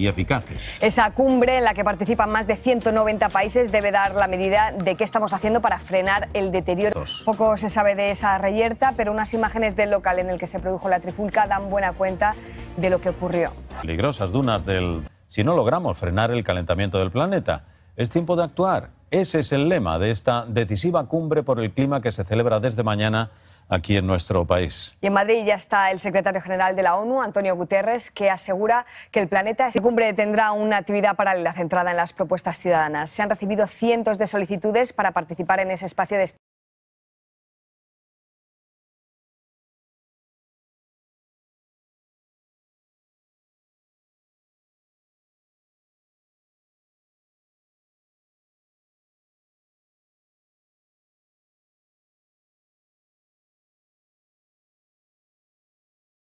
y eficaces. Esa cumbre en la que participan más de 190 países debe dar la medida de qué estamos haciendo para frenar el deterioro. Poco se sabe de esa reyerta, pero unas imágenes del local en el que se produjo la trifulca dan buena cuenta de lo que ocurrió. Peligrosas dunas del... Si no logramos frenar el calentamiento del planeta, es tiempo de actuar. Ese es el lema de esta decisiva cumbre por el clima que se celebra desde mañana aquí en nuestro país. Y en Madrid ya está el secretario general de la ONU, Antonio Guterres, que asegura que el planeta esta cumbre tendrá una actividad paralela centrada en las propuestas ciudadanas. Se han recibido cientos de solicitudes para participar en ese espacio de